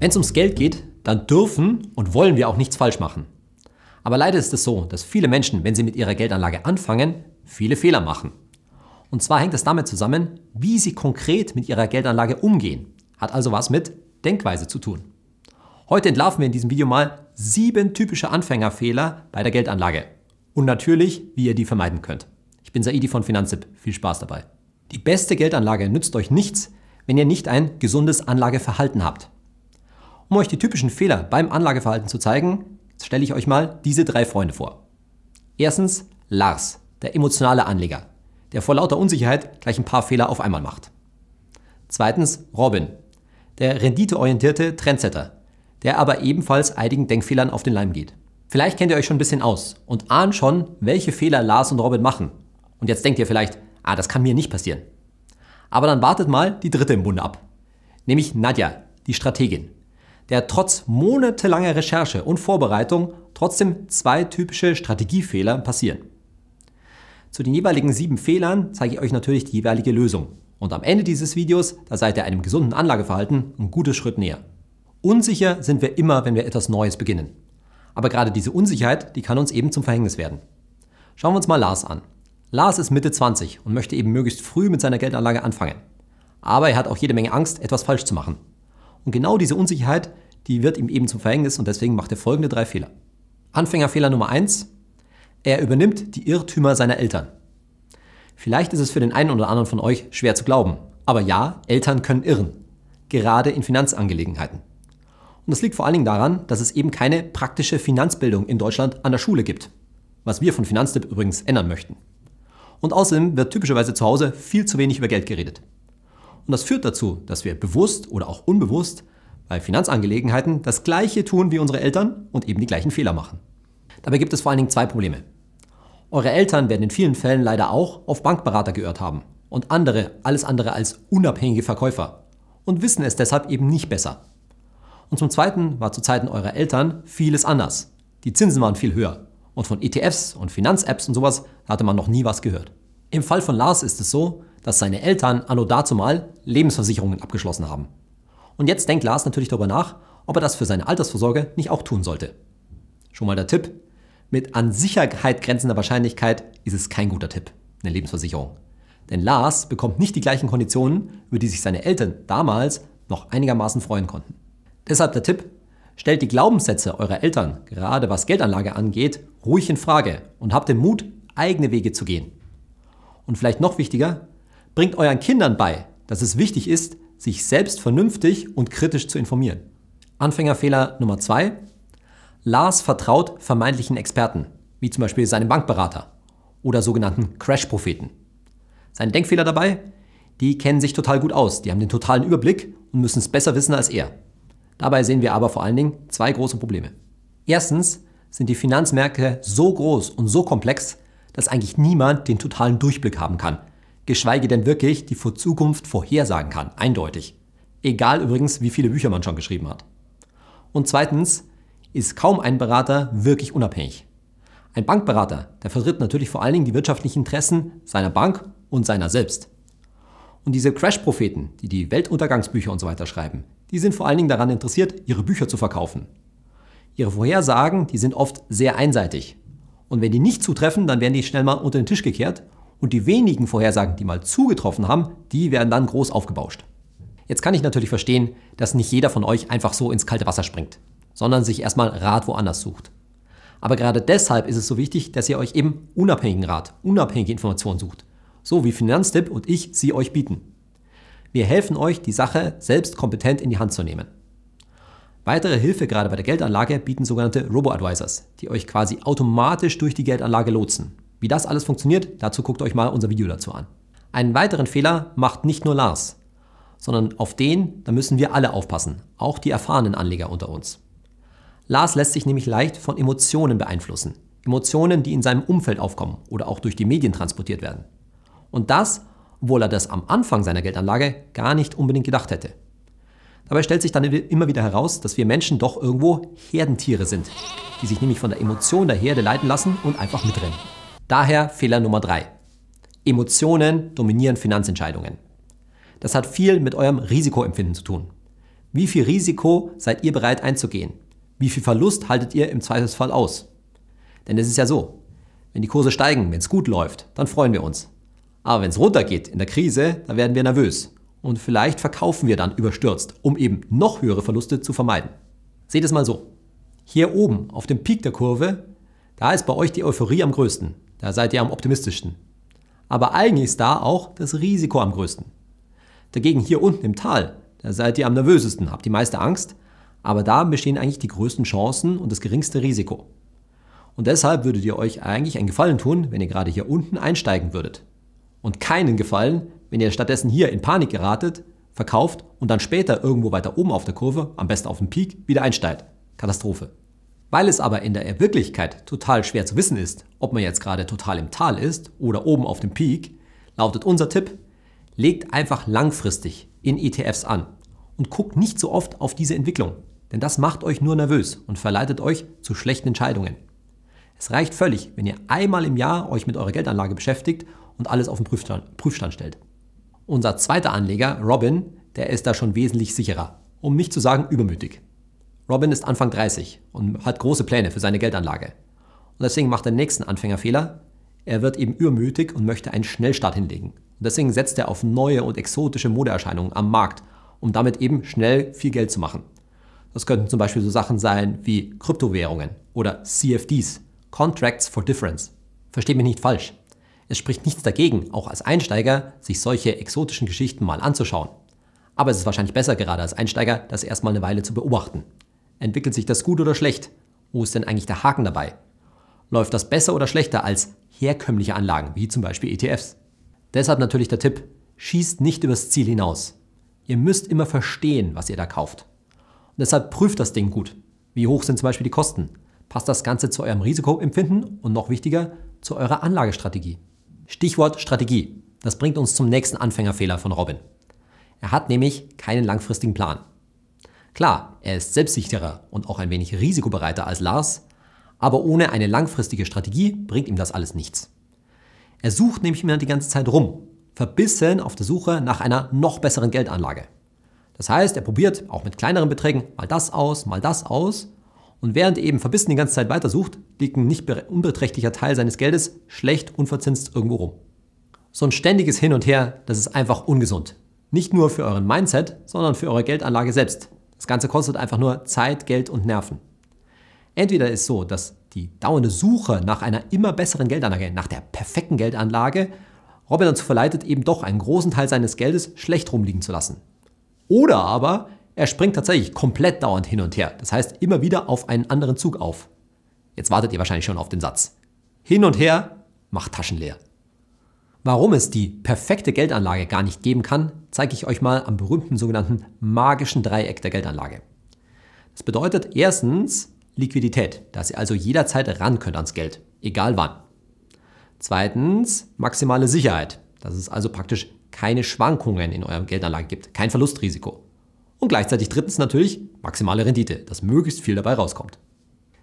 Wenn es ums Geld geht, dann dürfen und wollen wir auch nichts falsch machen. Aber leider ist es so, dass viele Menschen, wenn sie mit ihrer Geldanlage anfangen, viele Fehler machen. Und zwar hängt das damit zusammen, wie sie konkret mit ihrer Geldanlage umgehen. Hat also was mit Denkweise zu tun. Heute entlarven wir in diesem Video mal sieben typische Anfängerfehler bei der Geldanlage. Und natürlich, wie ihr die vermeiden könnt. Ich bin Saidi von Finanztipp. Viel Spaß dabei. Die beste Geldanlage nützt euch nichts, wenn ihr nicht ein gesundes Anlageverhalten habt. Um euch die typischen Fehler beim Anlageverhalten zu zeigen, stelle ich euch mal diese drei Freunde vor. Erstens Lars, der emotionale Anleger, der vor lauter Unsicherheit gleich ein paar Fehler auf einmal macht. Zweitens Robin, der renditeorientierte Trendsetter, der aber ebenfalls einigen Denkfehlern auf den Leim geht. Vielleicht kennt ihr euch schon ein bisschen aus und ahnt schon, welche Fehler Lars und Robin machen. Und jetzt denkt ihr vielleicht, ah, das kann mir nicht passieren. Aber dann wartet mal die dritte im Bunde ab. Nämlich Nadja, die Strategin der trotz monatelanger Recherche und Vorbereitung trotzdem zwei typische Strategiefehler passieren. Zu den jeweiligen sieben Fehlern zeige ich euch natürlich die jeweilige Lösung. Und am Ende dieses Videos, da seid ihr einem gesunden Anlageverhalten ein gutes Schritt näher. Unsicher sind wir immer, wenn wir etwas Neues beginnen. Aber gerade diese Unsicherheit, die kann uns eben zum Verhängnis werden. Schauen wir uns mal Lars an. Lars ist Mitte 20 und möchte eben möglichst früh mit seiner Geldanlage anfangen. Aber er hat auch jede Menge Angst, etwas falsch zu machen. Und genau diese Unsicherheit, die wird ihm eben zum Verhängnis und deswegen macht er folgende drei Fehler. Anfängerfehler Nummer eins: Er übernimmt die Irrtümer seiner Eltern. Vielleicht ist es für den einen oder anderen von euch schwer zu glauben, aber ja, Eltern können irren, gerade in Finanzangelegenheiten. Und das liegt vor allen Dingen daran, dass es eben keine praktische Finanzbildung in Deutschland an der Schule gibt, was wir von Finanztipp übrigens ändern möchten. Und außerdem wird typischerweise zu Hause viel zu wenig über Geld geredet. Und das führt dazu, dass wir bewusst oder auch unbewusst bei Finanzangelegenheiten das Gleiche tun wie unsere Eltern und eben die gleichen Fehler machen. Dabei gibt es vor allen Dingen zwei Probleme. Eure Eltern werden in vielen Fällen leider auch auf Bankberater gehört haben und andere alles andere als unabhängige Verkäufer und wissen es deshalb eben nicht besser. Und zum Zweiten war zu Zeiten eurer Eltern vieles anders. Die Zinsen waren viel höher und von ETFs und Finanzapps und sowas hatte man noch nie was gehört. Im Fall von Lars ist es so, dass seine Eltern anno dazumal Lebensversicherungen abgeschlossen haben. Und jetzt denkt Lars natürlich darüber nach, ob er das für seine Altersvorsorge nicht auch tun sollte. Schon mal der Tipp. Mit an Sicherheit grenzender Wahrscheinlichkeit ist es kein guter Tipp, eine Lebensversicherung. Denn Lars bekommt nicht die gleichen Konditionen, über die sich seine Eltern damals noch einigermaßen freuen konnten. Deshalb der Tipp, stellt die Glaubenssätze eurer Eltern, gerade was Geldanlage angeht, ruhig in Frage und habt den Mut, eigene Wege zu gehen. Und vielleicht noch wichtiger, Bringt euren Kindern bei, dass es wichtig ist, sich selbst vernünftig und kritisch zu informieren. Anfängerfehler Nummer zwei: Lars vertraut vermeintlichen Experten, wie zum Beispiel seinem Bankberater oder sogenannten Crash-Propheten. Sein Denkfehler dabei? Die kennen sich total gut aus, die haben den totalen Überblick und müssen es besser wissen als er. Dabei sehen wir aber vor allen Dingen zwei große Probleme. Erstens sind die Finanzmärkte so groß und so komplex, dass eigentlich niemand den totalen Durchblick haben kann, geschweige denn wirklich die Zukunft vorhersagen kann, eindeutig. Egal übrigens, wie viele Bücher man schon geschrieben hat. Und zweitens ist kaum ein Berater wirklich unabhängig. Ein Bankberater, der vertritt natürlich vor allen Dingen die wirtschaftlichen Interessen seiner Bank und seiner selbst. Und diese Crash-Propheten, die die Weltuntergangsbücher und so weiter schreiben, die sind vor allen Dingen daran interessiert, ihre Bücher zu verkaufen. Ihre Vorhersagen, die sind oft sehr einseitig. Und wenn die nicht zutreffen, dann werden die schnell mal unter den Tisch gekehrt und die wenigen Vorhersagen, die mal zugetroffen haben, die werden dann groß aufgebauscht. Jetzt kann ich natürlich verstehen, dass nicht jeder von euch einfach so ins kalte Wasser springt, sondern sich erstmal Rat woanders sucht. Aber gerade deshalb ist es so wichtig, dass ihr euch eben unabhängigen Rat, unabhängige Informationen sucht, so wie Finanztipp und ich sie euch bieten. Wir helfen euch, die Sache selbst kompetent in die Hand zu nehmen. Weitere Hilfe gerade bei der Geldanlage bieten sogenannte Robo-Advisors, die euch quasi automatisch durch die Geldanlage lotsen. Wie das alles funktioniert, dazu guckt euch mal unser Video dazu an. Einen weiteren Fehler macht nicht nur Lars, sondern auf den, da müssen wir alle aufpassen, auch die erfahrenen Anleger unter uns. Lars lässt sich nämlich leicht von Emotionen beeinflussen. Emotionen, die in seinem Umfeld aufkommen oder auch durch die Medien transportiert werden. Und das, obwohl er das am Anfang seiner Geldanlage gar nicht unbedingt gedacht hätte. Dabei stellt sich dann immer wieder heraus, dass wir Menschen doch irgendwo Herdentiere sind, die sich nämlich von der Emotion der Herde leiten lassen und einfach mitrennen. Daher Fehler Nummer 3. Emotionen dominieren Finanzentscheidungen. Das hat viel mit eurem Risikoempfinden zu tun. Wie viel Risiko seid ihr bereit einzugehen? Wie viel Verlust haltet ihr im Zweifelsfall aus? Denn es ist ja so, wenn die Kurse steigen, wenn es gut läuft, dann freuen wir uns. Aber wenn es runtergeht in der Krise, dann werden wir nervös. Und vielleicht verkaufen wir dann überstürzt, um eben noch höhere Verluste zu vermeiden. Seht es mal so. Hier oben auf dem Peak der Kurve, da ist bei euch die Euphorie am größten. Da seid ihr am optimistischsten. Aber eigentlich ist da auch das Risiko am größten. Dagegen hier unten im Tal, da seid ihr am nervösesten, habt die meiste Angst, aber da bestehen eigentlich die größten Chancen und das geringste Risiko. Und deshalb würdet ihr euch eigentlich einen Gefallen tun, wenn ihr gerade hier unten einsteigen würdet. Und keinen Gefallen, wenn ihr stattdessen hier in Panik geratet, verkauft und dann später irgendwo weiter oben auf der Kurve, am besten auf dem Peak, wieder einsteigt. Katastrophe. Weil es aber in der Wirklichkeit total schwer zu wissen ist, ob man jetzt gerade total im Tal ist oder oben auf dem Peak, lautet unser Tipp, legt einfach langfristig in ETFs an und guckt nicht so oft auf diese Entwicklung, denn das macht euch nur nervös und verleitet euch zu schlechten Entscheidungen. Es reicht völlig, wenn ihr einmal im Jahr euch mit eurer Geldanlage beschäftigt und alles auf den Prüfstand, Prüfstand stellt. Unser zweiter Anleger, Robin, der ist da schon wesentlich sicherer, um nicht zu sagen übermütig. Robin ist Anfang 30 und hat große Pläne für seine Geldanlage. Und deswegen macht er den nächsten Anfängerfehler. Er wird eben übermütig und möchte einen Schnellstart hinlegen. Und deswegen setzt er auf neue und exotische Modeerscheinungen am Markt, um damit eben schnell viel Geld zu machen. Das könnten zum Beispiel so Sachen sein wie Kryptowährungen oder CFDs, Contracts for Difference. Versteht mich nicht falsch. Es spricht nichts dagegen, auch als Einsteiger sich solche exotischen Geschichten mal anzuschauen. Aber es ist wahrscheinlich besser gerade als Einsteiger, das erstmal eine Weile zu beobachten. Entwickelt sich das gut oder schlecht? Wo ist denn eigentlich der Haken dabei? Läuft das besser oder schlechter als herkömmliche Anlagen, wie zum Beispiel ETFs? Deshalb natürlich der Tipp, schießt nicht übers Ziel hinaus. Ihr müsst immer verstehen, was ihr da kauft. Und deshalb prüft das Ding gut. Wie hoch sind zum Beispiel die Kosten? Passt das Ganze zu eurem Risikoempfinden und noch wichtiger, zu eurer Anlagestrategie? Stichwort Strategie. Das bringt uns zum nächsten Anfängerfehler von Robin. Er hat nämlich keinen langfristigen Plan. Klar, er ist selbstsicherer und auch ein wenig risikobereiter als Lars, aber ohne eine langfristige Strategie bringt ihm das alles nichts. Er sucht nämlich immer die ganze Zeit rum, verbissen auf der Suche nach einer noch besseren Geldanlage. Das heißt, er probiert auch mit kleineren Beträgen mal das aus, mal das aus und während er eben verbissen die ganze Zeit weitersucht, liegt ein nicht unbeträchtlicher Teil seines Geldes schlecht unverzinst irgendwo rum. So ein ständiges Hin und Her, das ist einfach ungesund. Nicht nur für euren Mindset, sondern für eure Geldanlage selbst. Das Ganze kostet einfach nur Zeit, Geld und Nerven. Entweder ist so, dass die dauernde Suche nach einer immer besseren Geldanlage, nach der perfekten Geldanlage, Robin dazu verleitet, eben doch einen großen Teil seines Geldes schlecht rumliegen zu lassen. Oder aber er springt tatsächlich komplett dauernd hin und her, das heißt immer wieder auf einen anderen Zug auf. Jetzt wartet ihr wahrscheinlich schon auf den Satz. Hin und her macht Taschen leer. Warum es die perfekte Geldanlage gar nicht geben kann, zeige ich euch mal am berühmten sogenannten magischen Dreieck der Geldanlage. Das bedeutet erstens Liquidität, dass ihr also jederzeit ran könnt ans Geld, egal wann. Zweitens maximale Sicherheit, dass es also praktisch keine Schwankungen in eurem Geldanlage gibt, kein Verlustrisiko. Und gleichzeitig drittens natürlich maximale Rendite, dass möglichst viel dabei rauskommt.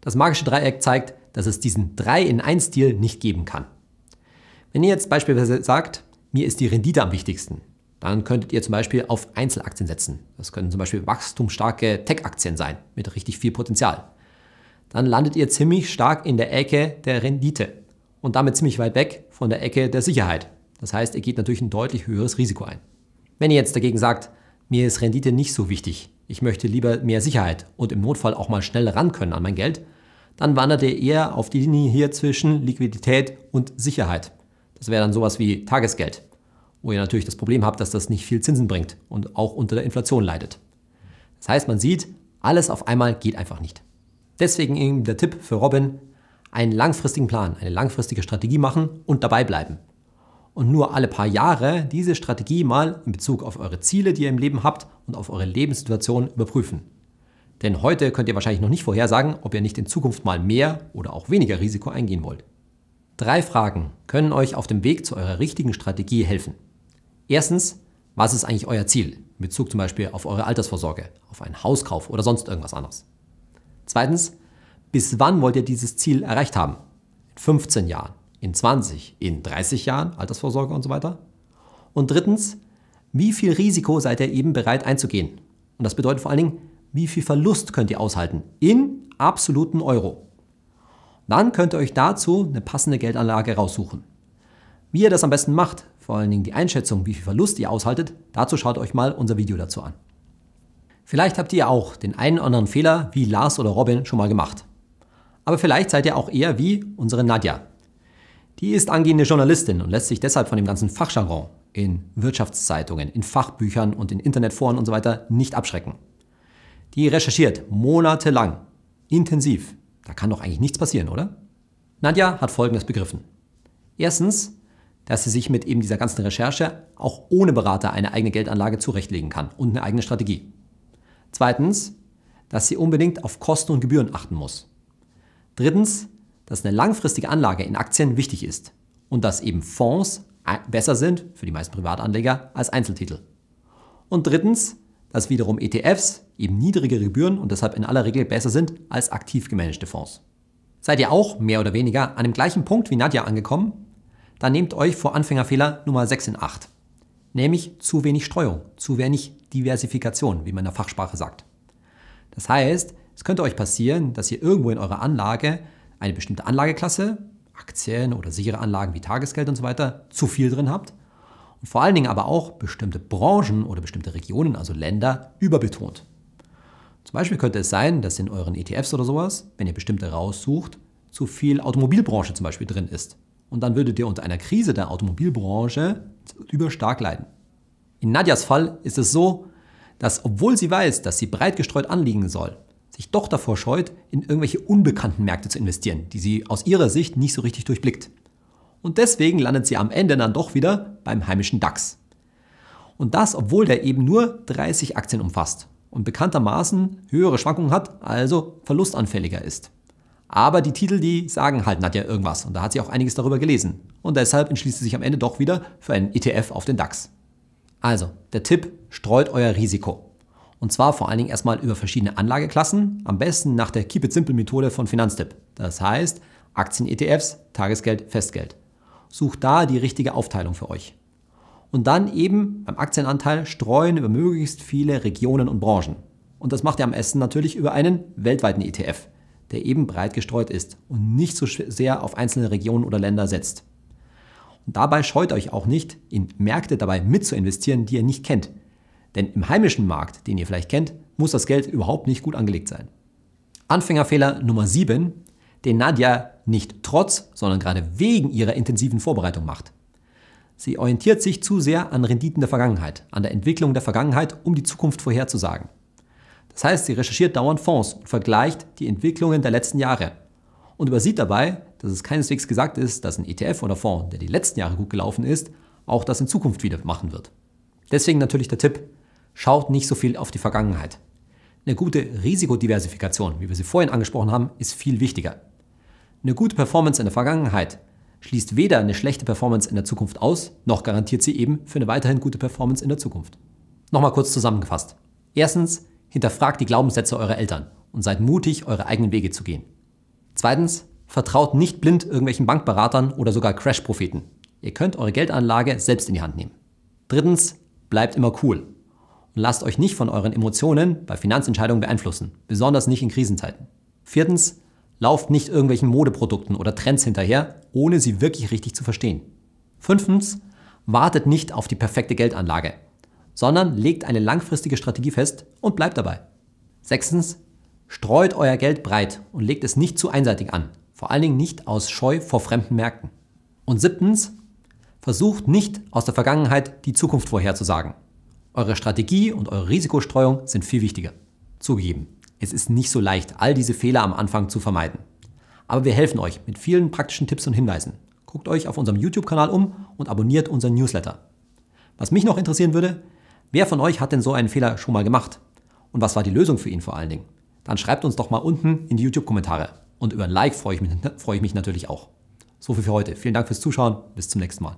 Das magische Dreieck zeigt, dass es diesen 3 in 1 Stil nicht geben kann. Wenn ihr jetzt beispielsweise sagt, mir ist die Rendite am wichtigsten, dann könntet ihr zum Beispiel auf Einzelaktien setzen. Das können zum Beispiel wachstumsstarke Tech-Aktien sein mit richtig viel Potenzial. Dann landet ihr ziemlich stark in der Ecke der Rendite und damit ziemlich weit weg von der Ecke der Sicherheit. Das heißt, ihr geht natürlich ein deutlich höheres Risiko ein. Wenn ihr jetzt dagegen sagt, mir ist Rendite nicht so wichtig, ich möchte lieber mehr Sicherheit und im Notfall auch mal schnell ran können an mein Geld, dann wandert ihr eher auf die Linie hier zwischen Liquidität und Sicherheit. Das wäre dann sowas wie Tagesgeld, wo ihr natürlich das Problem habt, dass das nicht viel Zinsen bringt und auch unter der Inflation leidet. Das heißt, man sieht, alles auf einmal geht einfach nicht. Deswegen eben der Tipp für Robin, einen langfristigen Plan, eine langfristige Strategie machen und dabei bleiben. Und nur alle paar Jahre diese Strategie mal in Bezug auf eure Ziele, die ihr im Leben habt und auf eure Lebenssituation überprüfen. Denn heute könnt ihr wahrscheinlich noch nicht vorhersagen, ob ihr nicht in Zukunft mal mehr oder auch weniger Risiko eingehen wollt. Drei Fragen können euch auf dem Weg zu eurer richtigen Strategie helfen. Erstens, was ist eigentlich euer Ziel? In Bezug zum Beispiel auf eure Altersvorsorge, auf einen Hauskauf oder sonst irgendwas anderes. Zweitens, bis wann wollt ihr dieses Ziel erreicht haben? In 15 Jahren, in 20, in 30 Jahren, Altersvorsorge und so weiter. Und drittens, wie viel Risiko seid ihr eben bereit einzugehen? Und das bedeutet vor allen Dingen, wie viel Verlust könnt ihr aushalten in absoluten Euro? Dann könnt ihr euch dazu eine passende Geldanlage raussuchen. Wie ihr das am besten macht, vor allen Dingen die Einschätzung, wie viel Verlust ihr aushaltet, dazu schaut euch mal unser Video dazu an. Vielleicht habt ihr auch den einen oder anderen Fehler wie Lars oder Robin schon mal gemacht. Aber vielleicht seid ihr auch eher wie unsere Nadja. Die ist angehende Journalistin und lässt sich deshalb von dem ganzen Fachjargon in Wirtschaftszeitungen, in Fachbüchern und in Internetforen usw. So nicht abschrecken. Die recherchiert monatelang, intensiv, da kann doch eigentlich nichts passieren, oder? Nadja hat Folgendes begriffen. Erstens, dass sie sich mit eben dieser ganzen Recherche auch ohne Berater eine eigene Geldanlage zurechtlegen kann und eine eigene Strategie. Zweitens, dass sie unbedingt auf Kosten und Gebühren achten muss. Drittens, dass eine langfristige Anlage in Aktien wichtig ist und dass eben Fonds äh, besser sind für die meisten Privatanleger als Einzeltitel. Und drittens, dass wiederum ETFs eben niedrigere Gebühren und deshalb in aller Regel besser sind als aktiv gemanagte Fonds. Seid ihr auch mehr oder weniger an dem gleichen Punkt wie Nadja angekommen? Dann nehmt euch vor Anfängerfehler Nummer 6 in 8. Nämlich zu wenig Streuung, zu wenig Diversifikation, wie man in der Fachsprache sagt. Das heißt, es könnte euch passieren, dass ihr irgendwo in eurer Anlage eine bestimmte Anlageklasse, Aktien oder sichere Anlagen wie Tagesgeld und so weiter, zu viel drin habt und vor allen Dingen aber auch bestimmte Branchen oder bestimmte Regionen, also Länder, überbetont. Zum Beispiel könnte es sein, dass in euren ETFs oder sowas, wenn ihr bestimmte raussucht, zu viel Automobilbranche zum Beispiel drin ist. Und dann würdet ihr unter einer Krise der Automobilbranche überstark leiden. In Nadjas Fall ist es so, dass obwohl sie weiß, dass sie breit gestreut anliegen soll, sich doch davor scheut, in irgendwelche unbekannten Märkte zu investieren, die sie aus ihrer Sicht nicht so richtig durchblickt und deswegen landet sie am Ende dann doch wieder beim heimischen DAX. Und das, obwohl der eben nur 30 Aktien umfasst und bekanntermaßen höhere Schwankungen hat, also verlustanfälliger ist. Aber die Titel, die sagen halt Nadja irgendwas und da hat sie auch einiges darüber gelesen. Und deshalb entschließt sie sich am Ende doch wieder für einen ETF auf den DAX. Also, der Tipp, streut euer Risiko. Und zwar vor allen Dingen erstmal über verschiedene Anlageklassen, am besten nach der Keep It Simple Methode von Finanztipp. Das heißt, Aktien-ETFs, Tagesgeld, Festgeld. Sucht da die richtige Aufteilung für euch. Und dann eben beim Aktienanteil streuen über möglichst viele Regionen und Branchen. Und das macht ihr am besten natürlich über einen weltweiten ETF, der eben breit gestreut ist und nicht so sehr auf einzelne Regionen oder Länder setzt. Und dabei scheut euch auch nicht, in Märkte dabei mitzuinvestieren, die ihr nicht kennt. Denn im heimischen Markt, den ihr vielleicht kennt, muss das Geld überhaupt nicht gut angelegt sein. Anfängerfehler Nummer 7, den Nadja nicht trotz, sondern gerade wegen ihrer intensiven Vorbereitung macht. Sie orientiert sich zu sehr an Renditen der Vergangenheit, an der Entwicklung der Vergangenheit, um die Zukunft vorherzusagen. Das heißt, sie recherchiert dauernd Fonds und vergleicht die Entwicklungen der letzten Jahre und übersieht dabei, dass es keineswegs gesagt ist, dass ein ETF oder Fonds, der die letzten Jahre gut gelaufen ist, auch das in Zukunft wieder machen wird. Deswegen natürlich der Tipp, schaut nicht so viel auf die Vergangenheit. Eine gute Risikodiversifikation, wie wir sie vorhin angesprochen haben, ist viel wichtiger. Eine gute Performance in der Vergangenheit schließt weder eine schlechte Performance in der Zukunft aus, noch garantiert sie eben für eine weiterhin gute Performance in der Zukunft. Nochmal kurz zusammengefasst. Erstens, hinterfragt die Glaubenssätze eurer Eltern und seid mutig, eure eigenen Wege zu gehen. Zweitens, vertraut nicht blind irgendwelchen Bankberatern oder sogar Crash-Propheten. Ihr könnt eure Geldanlage selbst in die Hand nehmen. Drittens, bleibt immer cool und lasst euch nicht von euren Emotionen bei Finanzentscheidungen beeinflussen, besonders nicht in Krisenzeiten. Viertens, Lauft nicht irgendwelchen Modeprodukten oder Trends hinterher, ohne sie wirklich richtig zu verstehen. Fünftens, wartet nicht auf die perfekte Geldanlage, sondern legt eine langfristige Strategie fest und bleibt dabei. Sechstens, streut euer Geld breit und legt es nicht zu einseitig an, vor allen Dingen nicht aus Scheu vor fremden Märkten. Und siebtens, versucht nicht aus der Vergangenheit die Zukunft vorherzusagen. Eure Strategie und eure Risikostreuung sind viel wichtiger. Zugegeben, es ist nicht so leicht, all diese Fehler am Anfang zu vermeiden. Aber wir helfen euch mit vielen praktischen Tipps und Hinweisen. Guckt euch auf unserem YouTube-Kanal um und abonniert unseren Newsletter. Was mich noch interessieren würde, wer von euch hat denn so einen Fehler schon mal gemacht? Und was war die Lösung für ihn vor allen Dingen? Dann schreibt uns doch mal unten in die YouTube-Kommentare. Und über ein Like freue ich, mich, ich mich natürlich auch. So viel für heute. Vielen Dank fürs Zuschauen. Bis zum nächsten Mal.